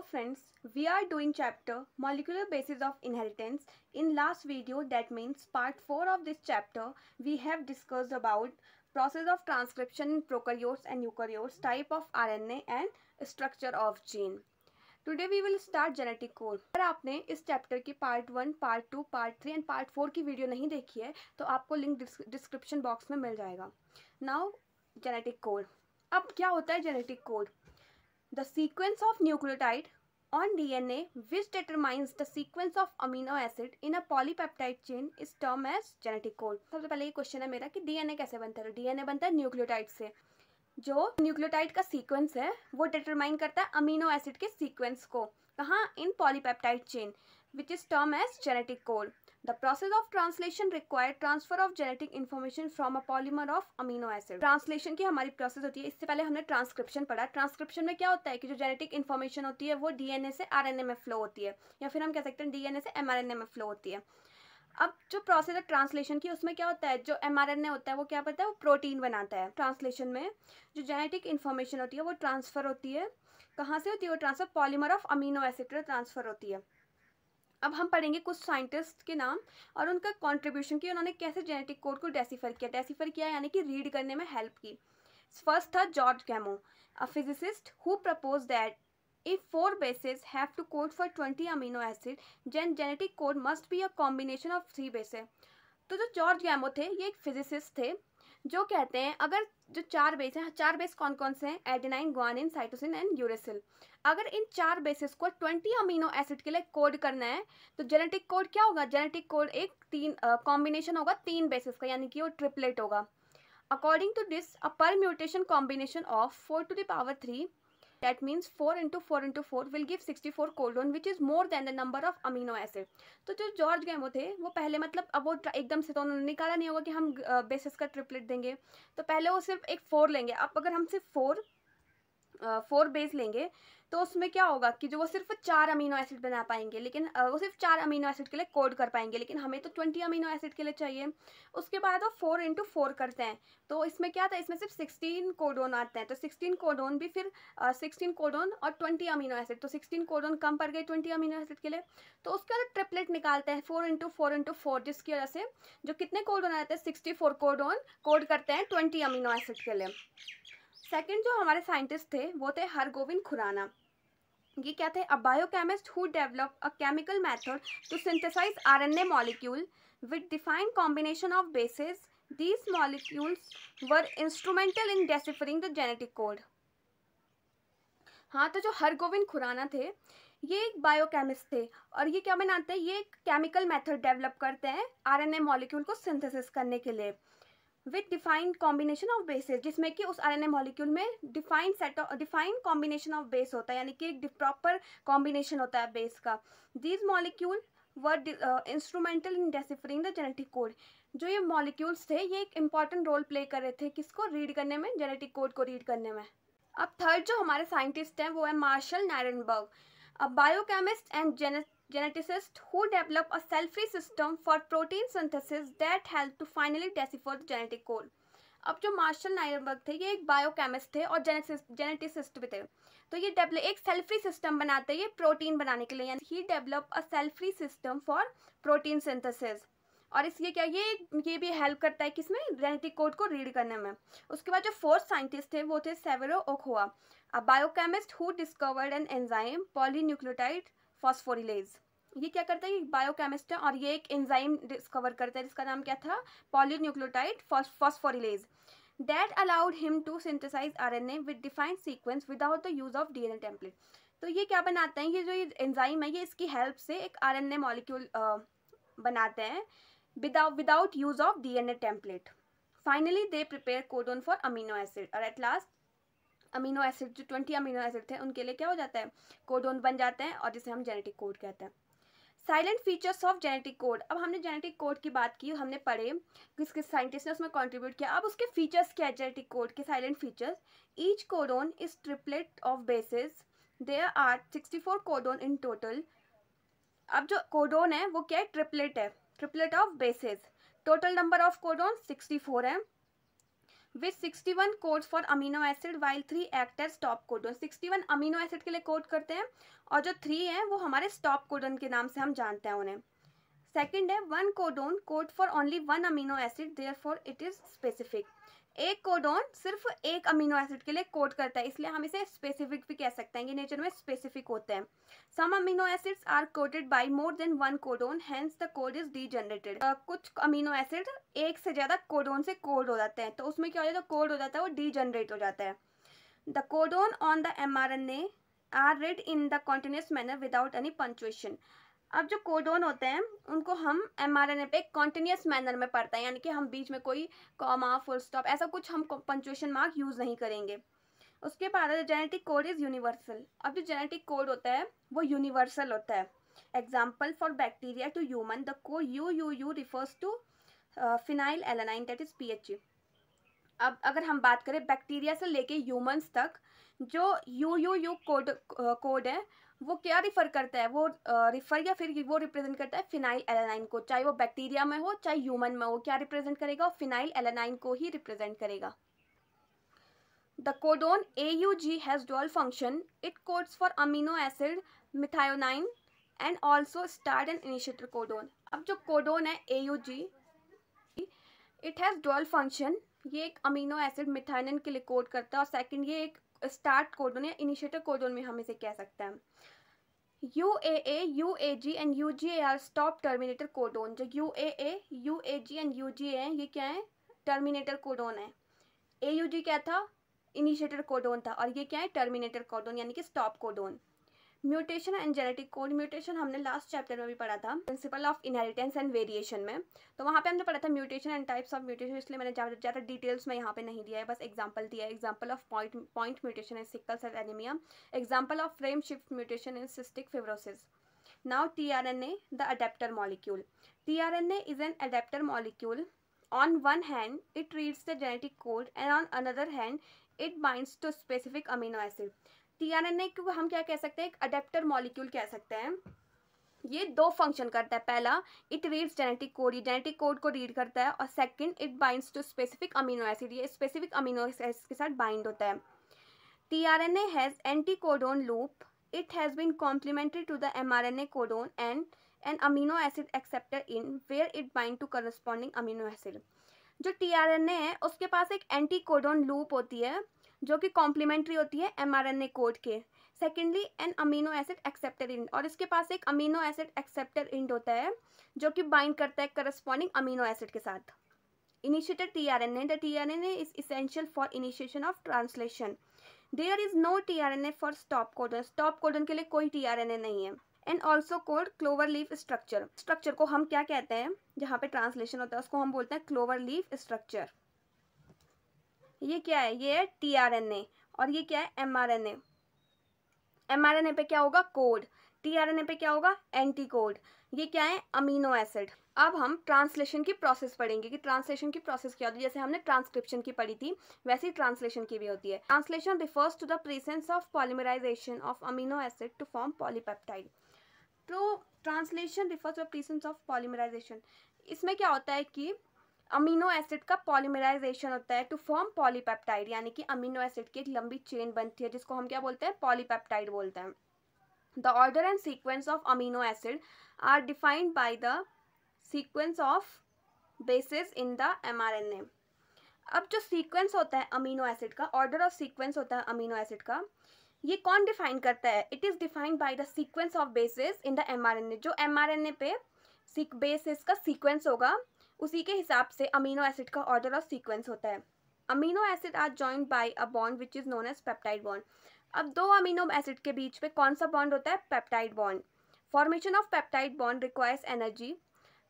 Hello friends, we are doing chapter Molecular Basis of Inheritance. In last video that means part 4 of this chapter we have discussed about process of transcription in prokaryotes and eukaryotes, type of RNA and structure of gene. Today we will start genetic code अगर आपने इस chapter की part one part two part three and part four की video नहीं देखी है तो आपको लिंक डिस्क्रिप्शन बॉक्स में मिल जाएगा नाउ जेनेटिक कोड अब क्या होता है genetic code the sequence of nucleotide on DNA which determines the sequence of amino acid in a polypeptide chain is termed as genetic code. सबसे पहले ये क्वेश्चन है मेरा कि डीएनए कैसे बनता है ए तो बनता है न्यूक्लियोटाइड से जो न्यूक्लियोटाइड का सीक्वेंस है वो डिटरमाइन करता है अमीनो एसिड के सीक्वेंस को कहाँ in polypeptide chain which is term as genetic code The process of translation required transfer of genetic information from a polymer of amino acid. Translation की हमारी प्रोसेस होती है इससे पहले हमने ट्रांसक्रिप्शन पढ़ा ट्रांसक्रिप्शन में क्या होता है कि जो जेनेटिक information होती है वो DNA से RNA में फ्लो होती है या फिर हम कह सकते हैं DNA से mRNA में फ्लो होती है अब जो प्रोसेस है ट्रांसलेशन की उसमें क्या होता है जो एम होता है वो क्या करता है वो प्रोटीन बनाता है ट्रांसलेशन में जो जेनेटिक इन्फॉर्मेशन होती है वो ट्रांसफ़र होती है कहाँ से होती है वो transfer polymer of amino acid transfer होती है अब हम पढ़ेंगे कुछ साइंटिस्ट के नाम और उनका कॉन्ट्रीब्यूशन कि उन्होंने कैसे जेनेटिक कोड को डेसीफर किया डेसीफर किया यानी कि रीड करने में हेल्प की फर्स्ट था George Gamow a physicist who propose that if four bases have to code for twenty amino acid then genetic code must be a combination of three bases तो जो George गैमो थे ये एक physicist थे जो कहते हैं अगर जो चार बेस हैं चार बेस कौन कौन से हैं adenine guanine cytosine and uracil अगर इन चार बेसिस को ट्वेंटी अमीनो एसिड के लिए कोड करना है तो जेनेटिक कोड क्या होगा जेनेटिक कोड एक तीन कॉम्बिनेशन होगा तीन बेसिस का यानी कि वो ट्रिपलेट होगा according to this a permutation combination of four to the power three that means 4 into 4 into 4 will give 64 codon which is more than the number of amino acid तो जो George गैमो थे वो पहले मतलब अब वो एकदम से तो उन्होंने निकाला नहीं होगा कि हम बेसिस का ट्रिपलेट देंगे तो पहले वो सिर्फ एक फोर लेंगे अब अगर हम सिर्फ फोर फोर बेस लेंगे तो उसमें क्या होगा कि जो वो सिर्फ चार अमीनो एसिड बना पाएंगे लेकिन वो सिर्फ चार अमीनो एसिड के लिए कोड कर पाएंगे लेकिन हमें तो ट्वेंटी अमीनो एसिड के लिए चाहिए उसके बाद वो फोर इंटू फोर करते हैं तो इसमें क्या था इसमें सिर्फ सिक्सटीन कोडोन आते हैं तो सिक्सटीन कोडोन भी फिर सिक्सटीन कोडोन और ट्वेंटी अमीनो एसिड तो सिक्सटीन कोडोन कम पड़ गए ट्वेंटी अमीनो एसिड के लिए तो उसके बाद ट्रिपलेट निकालते हैं four into four into four जिसकी वजह से जो कितने कोडोन आते हैं सिक्सटी फोर कोडोन कोड करते हैं ट्वेंटी अमीनो एसिड के लिए सेकंड जो हमारे साइंटिस्ट थे वो थे हरगोविंद खुराना ये क्या थे a biochemist who develop a chemical method to synthesize RNA molecule with defined combination of bases these molecules were instrumental in deciphering the genetic code हाँ तो जो हरगोविंद खुराना थे ये एक बायोकेमिस्ट थे और ये क्या बनाते हैं ये एक केमिकल मेथड डेवलप करते हैं आरएनए मॉलिक्यूल को सिंथेसिस करने के लिए with defined combination of bases जिसमें कि उस आर एन ए मॉलिक्यूल में defined set of defined combination of base होता है यानी कि एक प्रॉपर कॉम्बिनेशन होता है बेस का these molecule were instrumental in deciphering the genetic code जो ये मॉलिक्यूल्स थे ये एक इंपॉर्टेंट रोल प्ले कर रहे थे किसको रीड करने में जेनेटिक कोड को रीड करने में अब थर्ड जो हमारे साइंटिस्ट हैं वो है मार्शल नैरनबर्ग अब biochemist and genet geneticist who develop a self-free system for protein synthesis that to to finally decipher the genetic code. अब जो मार्शल नायरबर्ग थे ये एक बायोकेमिस्ट थे और जेनेटिसिस्ट भी थे तो ये डेवलप एक सेल्फ्री सिस्टम बनाते हैं प्रोटीन बनाने के लिए यानी ही develop a cell free system for protein synthesis और इसलिए क्या ये ये भी हेल्प करता है किसमें जेनेटिक कोड को रीड करने में उसके बाद जो फोर्थ साइंटिस्ट थे वो थे Severo Ochoa a biochemist who discovered an enzyme polynucleotide phosphorylase ये क्या करता है बायोकेमिस्ट है और ये एक एंजाइम डिस्कवर करता है जिसका नाम क्या था polynucleotide phosphorylase that R N A with RNA sequence without the use of D N A template तो ये क्या बनाते हैं ये जो ये एंजाइम है ये इसकी हेल्प से एक आर एन ए मॉलिक्यूल बनाते हैं without without use of D N A template finally they prepare codon for amino acid और एट लास्ट अमीनो एसिड जो ट्वेंटी अमीनो एसिड थे उनके लिए क्या हो जाता है कोडोन बन जाते हैं और जिसे हम जेनेटिक कोड कहते हैं silent features of genetic code अब हमने जेनेटिक कोड की बात की हमने पढ़े किस किस साइंटिस्ट ने उसमें कॉन्ट्रीब्यूट किया अब उसके फीचर्स क्या है जेनेटिक कोड के silent features each codon is triplet of bases they are sixty four codon in total अब जो कोडोन है वो क्या है ट्रिपलेट है triplet of bases total number of codon sixty four है with 61 code for amino acid while three act as stop codon 61 amino acid के लिए कोड करते हैं और जो थ्री हैं वो हमारे स्टॉप कोडन के नाम से हम जानते हैं उन्हें सेकेंड है one codon code for only one amino acid therefore it is specific एक कोडोन सिर्फ एक अमीनो एसिड के लिए कोड करता है इसलिए हम इसे स्पेसिफिक भी कह सकते हैं ये नेचर में स्पेसिफिक होते हैं some amino acids are coded by more than one codon hence the code is degenerated कुछ अमीनो एसिड एक से ज़्यादा कोडोन से कोड हो जाते हैं तो उसमें क्या हो जाता है कोड हो जाता है वो डी जनरेट हो जाता है the codon on the M R N A are read in the continuous manner without any punctuation अब जो कोडोन होते हैं उनको हम एम आर एन ए पे कॉन्टिन्यूस मैनर में पढ़ते हैं यानी कि हम बीच में कोई कॉमा फुल स्टॉप ऐसा कुछ हम पंचुएशन मार्क यूज़ नहीं करेंगे उसके बाद जेनेटिक कोड इज़ यूनिवर्सल अब जो जेनेटिक कोड होता है वो यूनिवर्सल होता है example for bacteria to human the co U U U refers to phenylalanine एलानाइन डेट इज़ पी एच ई अब अगर हम बात करें बैक्टीरिया से लेके ह्यूमंस तक जो U U U code code है वो क्या रिफ़र करता है वो रिफ़र या फिर वो रिप्रेजेंट करता है फिनाइल एलानाइन को चाहे वो बैक्टीरिया में हो चाहे ह्यूमन में हो क्या रिप्रेजेंट करेगा और फिनाइल एलानाइन को ही रिप्रेजेंट करेगा the codon A U G has dual function it codes for amino acid methionine and also start and initiator codon अब जो कोडोन है A U G it has dual function ये एक अमीनो एसिड मिथाइनिन के लिए code करता है और सेकंड ये एक स्टार्ट कोडोन या इनिशिएटर कोडोन में हम इसे कह सकते हैं U A A U A G and U G A are stop terminator codon जो U A A U A G and U G A ये क्या है टर्मिनेटर कोडोन है ए यू जी क्या था इनिशिएटर कोडोन था और ये क्या है टर्मिनेटर कोडोन यानी कि stop codon mutation and genetic code mutation हमने लास्ट चैप्टर में भी पढ़ा था principle of inheritance and variation में तो वहाँ पे हमने पढ़ा था mutation and types of mutation इसलिए मैंने ज़्यादा ज़्यादा डिटेल्स में यहाँ पे नहीं दिया है बस एग्जांपल दिया है example of point point mutation and sickle cell anemia example of frame shift mutation in cystic T R N A the adapter molecule T R N A is an adapter molecule on one hand it reads the genetic code and on another hand it binds to specific amino acid A को हम क्या कह सकते हैं एक adapter molecule कह सकते हैं ये दो फंक्शन करता है पहला इट रीड्स जेनेटिक कोड ये जेनेटिक कोड को रीड करता है और second it binds to specific amino acid ये स्पेसिफिक अमीनो एसिड के साथ बाइंड होता है T R N A has anticodon loop complementary to the M R N A codon and an amino acid acceptor in where it bind to corresponding amino acid जो T R N A है उसके पास एक anti anticodon loop होती है जो कि complementary होती है M R N A code के secondly an amino acid acceptor end और इसके पास एक अमीनो एसिड एक्सेप्टर इंड होता है जो कि बाइंड करता है करस्पॉन्डिंग अमीनो एसिड के साथ T T R R N N A A is essential for initiation of translation there is no T R N A for stop codon stop codon के लिए कोई टी आर एन ए नहीं है and also called clover leaf structure structure को हम क्या कहते हैं जहाँ पे ट्रांसलेशन होता है उसको हम बोलते हैं क्लोवर लीफ स्ट्रक्चर ये क्या है ये है टी और ये क्या है M R N A M R N A पे क्या होगा code T R N A पे क्या होगा एंटी कोड ये क्या है अमीनो एसिड अब हम ट्रांसलेशन की प्रोसेस पढ़ेंगे कि ट्रांसलेशन की प्रोसेस क्या होती है जैसे हमने ट्रांसक्रिप्शन की पढ़ी थी वैसे ही ट्रांसलेशन की भी होती है translation refers to the presence of polymerization of amino acid to form polypeptide तो translation refers to the presence of polymerization इसमें क्या होता है कि अमीनो एसिड का पॉलीमराइजेशन होता है टू फॉर्म पॉलीपेप्टाइड यानी कि अमीनो एसिड की एक लंबी चेन बनती है जिसको हम क्या बोलते हैं पॉलीपेप्टाइड बोलते हैं the order and sequence of amino acid are defined by the sequence of bases in the M R N A अब जो सीक्वेंस होता है अमीनो एसिड का ऑर्डर ऑफ सीक्वेंस होता है अमीनो एसिड का ये कौन डिफाइन करता है it is defined by the sequence of bases in the M R N A जो एम आर एन ए पे बेसिस का सीक्वेंस होगा उसी के हिसाब से अमीनो एसिड का ऑर्डर ऑफ सीक्वेंस होता है amino acid are joined by a bond which is known as peptide bond अब दो अमीनो एसिड के बीच में कौन सा बॉन्ड होता है peptide bond formation of peptide bond requires energy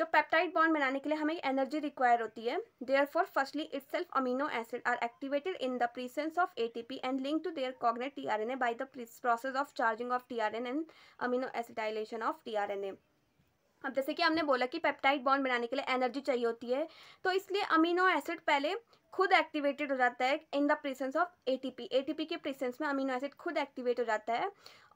जो पेप्टाइड बॉन्ड बनाने के लिए हमें एनर्जी रिक्वायर होती है therefore firstly itself amino acid are activated in the presence of A T P and link to their cognate T R N A by the process of charging of T R N and amino acylation of T R N A अब जैसे कि हमने बोला कि peptide bond बनाने के लिए energy चाहिए होती है तो इसलिए अमीनो एसिड पहले खुद एक्टिवेटेड हो जाता है in the presence of ATP ATP के प्रेजेंस में अमीनो एसिड खुद एक्टिवेट हो जाता है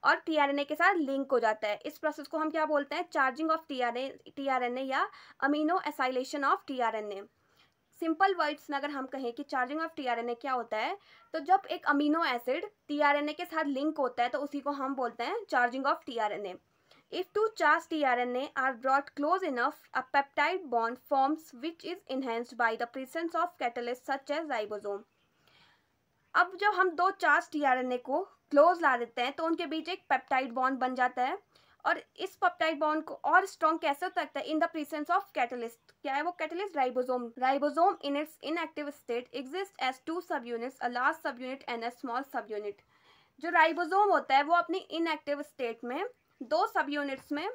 और टीआरएनए के साथ लिंक हो जाता है इस प्रोसेस को हम क्या बोलते हैं चार्जिंग ऑफ टी आर या amino acylation of T simple words में अगर हम कहें कि चार्जिंग ऑफ टीआरएनए क्या होता है तो जब एक अमीनो एसिड टीआरएनए के साथ लिंक होता है तो उसी को हम बोलते हैं charging of tRNA If two charged tRNA are brought close enough, a peptide bond forms which is enhanced by the presence of catalyst such as ribosome. अब जब हम दो चार्ज टीआरएनए को क्लोज ला देते हैं तो उनके बीच एक पेप्टाइड बॉन्ड बन जाता है और इस पेप्टाइड बॉन्ड को और स्ट्रॉन्ग कैसे हो सकता है in the presence of catalyst क्या है वो catalyst ribosome ribosome in its inactive state exist as two subunits a large subunit and a small subunit जो राइबोसोम होता है वो अपनी इनएक्टिव स्टेट में दो सब यूनिट्स में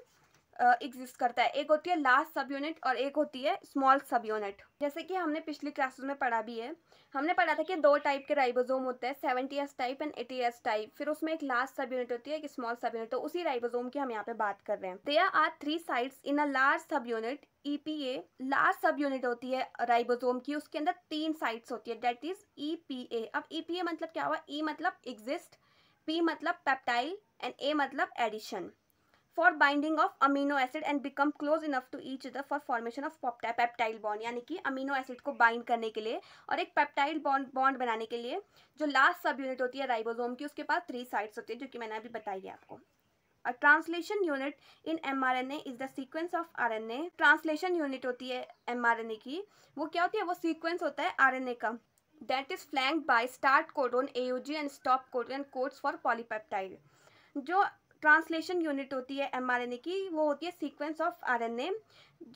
एग्जिस्ट करता है एक होती है लास्ट सब यूनिट और एक होती है स्मॉल सब यूनिट जैसे कि हमने पिछली क्लासेस में पढ़ा भी है हमने पढ़ा था कि दो टाइप के राइबोसोम होते हैं seventy S type and eighty S type फिर उसमें एक लास्ट सब यूनिट होती है एक स्मॉल सब यूनिट तो उसी राइबोसोम की हम यहाँ पे बात कर रहे हैं there are three sites in a large subunit EPA large subunit होती है राइबोसोम की उसके अंदर तीन साइड होती है डेट इज ए अब ए e मतलब क्या हुआ ई e मतलब एग्जिस्ट पी मतलब पेप्टाइल एंड ए मतलब addition for binding of amino acid and become close enough to each other for formation of peptidyl bond यानी कि अमीनो एसिड को बाइंड करने के लिए और एक पेप्टाइल बॉन्ड बॉन्ड बनाने के लिए जो लास्ट सब यूनिट होती है राइबोसोम की उसके पास थ्री साइड्स होती है जो कि मैंने अभी बताई है आपको a translation unit in M R N A is the sequence of R N A translation unit होती है एम आर एन ए की वो क्या होती है वो सीक्वेंस होता है आर एन ए का that is flanked by start codon and stop codon and codes for polypeptide जो ट्रांसलेशन यूनिट होती है ए की वो होती है सीक्वेंस ऑफ ए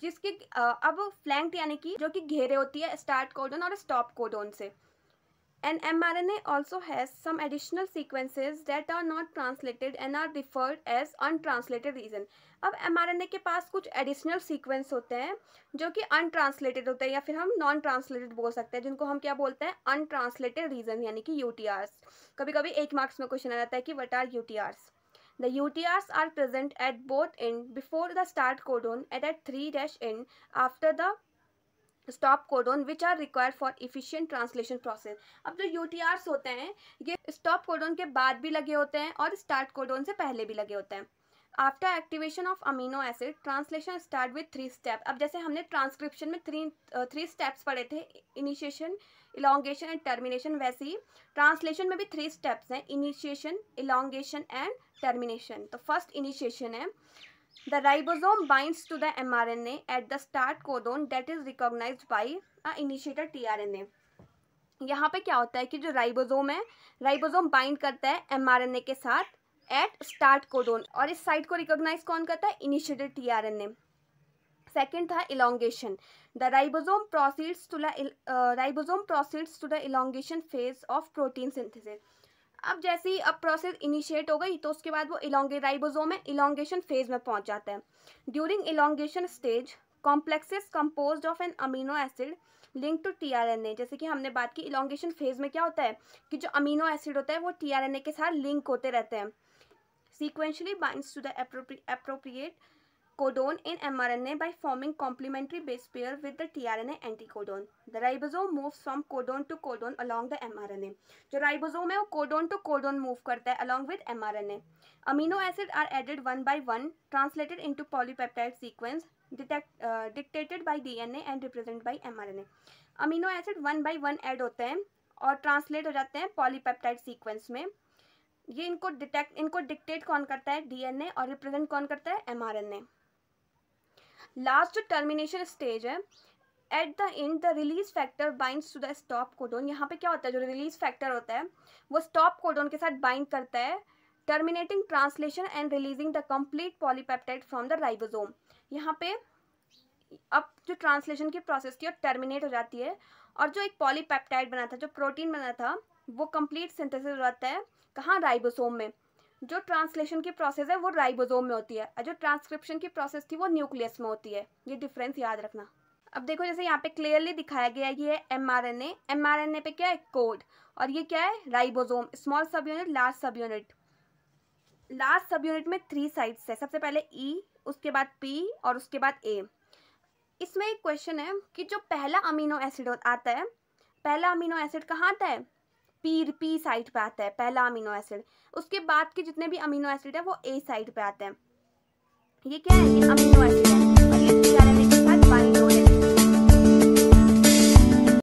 जिसकी अब फ्लैंक यानी कि जो कि घेरे होती है स्टार्ट कोडोन और स्टॉप कोडोन से An mRNA also has some additional sequences that are not translated and are referred as untranslated region. अब mRNA के पास कुछ additional sequence होते हैं जो कि untranslated होते हैं या फिर हम non translated बोल सकते हैं जिनको हम क्या बोलते हैं untranslated region यानी कि UTRs. कभी कभी एक मार्क्स में क्वेश्चन आ जाता है कि what are UTRs? The UTRs are present at both end before the start codon and at 3 dash end after the stop codon which are required for efficient translation process अब जो you होते हैं ये stop codon के बाद भी लगे होते हैं और स्टार्ट कोडोन से पहले भी लगे होते हैं after activation of amino acid translation start with three step अब जैसे हमने ट्रांसक्रिप्शन में थ्री थ्री स्टेप्स पढ़े थे इनिशिएशन इलांगेशन एंड टर्मिनेशन वैसे ही ट्रांसलेशन में भी थ्री स्टेप्स हैं इनिशिएशन इलांगेशन एंड टर्मिनेशन तो फर्स्ट इनिशिएशन है the the to The ribosome binds at the start codon that is recognize by a recognized T R N A यहाँ पर क्या होता है कि जो राइबोजोम है राइबोजोम बाइंड करता है एम आर एन ए के साथ एट स्टार्ट कोडोन और इस साइट को रिकोगनाइज कौन करता है T R N A second था elongation the ribosome proceeds to the ribosome proceeds to the elongation phase of protein synthesis अब जैसे ही अब प्रोसेस इनिशिएट हो गई तो उसके बाद वो इलांगे राइबोजोम में इलांगेशन फेज में पहुंच जाता है during elongation stage complexes composed of an amino acid link to T R N A जैसे कि हमने बात की इलांगेशन फेज में क्या होता है कि जो अमीनो एसिड होता है वो टी आर एन ए के साथ लिंक होते रहते हैं sequentially binds to the appropriate codon in mRNA by forming complementary base pair with the tRNA anticodon. The ribosome moves from codon to codon along the mRNA. जो ribosome है वो codon to codon move करता है along with mRNA. Amino acid are added one by one, translated into polypeptide sequence, detect, uh, dictated by DNA and represented by mRNA. Amino acid one by one add होते हैं और translate हो जाते हैं polypeptide sequence में ये इनको detect इनको डिक्टेट कौन करता है डीएनए और रिप्रेजेंट कौन करता है एमआरएनए लास्ट टर्मिनेशन स्टेज है at the end the release factor bind to the stop codon यहाँ पे क्या होता है जो रिलीज फैक्टर होता है वो स्टॉप कोडोन के साथ बाइंड करता है terminating translation and releasing the complete polypeptide from the ribosome यहाँ पे अब जो ट्रांसलेशन की प्रोसेस थी वो टर्मिनेट हो जाती है और जो एक पॉलीपेप्टाइड बना था जो प्रोटीन बना था वो कंप्लीट सिंथेसिस हो जाता है कहाँ राइबोसोम में जो ट्रांसलेशन की प्रोसेस है वो राइबोसोम में होती है और जो ट्रांसक्रिप्शन की प्रोसेस थी वो न्यूक्लियस में होती है ये डिफरेंस याद रखना अब देखो जैसे यहाँ पे क्लियरली दिखाया गया है ये है M R N M R N A पे क्या है कोड और ये क्या है ribosome small subunit large subunit large subunit में थ्री साइड्स है सबसे पहले ई e, उसके बाद पी और उसके बाद ए इसमें एक क्वेश्चन है कि जो पहला अमीनो एसिड आता है पहला अमीनो एसिड कहाँ आता है पी पी साइड पे आता है पहला अमीनो एसिड उसके बाद के जितने भी अमीनो एसिड है वो ए साइड पे आते हैं ये क्या है ये अमीनो एसिड है और ये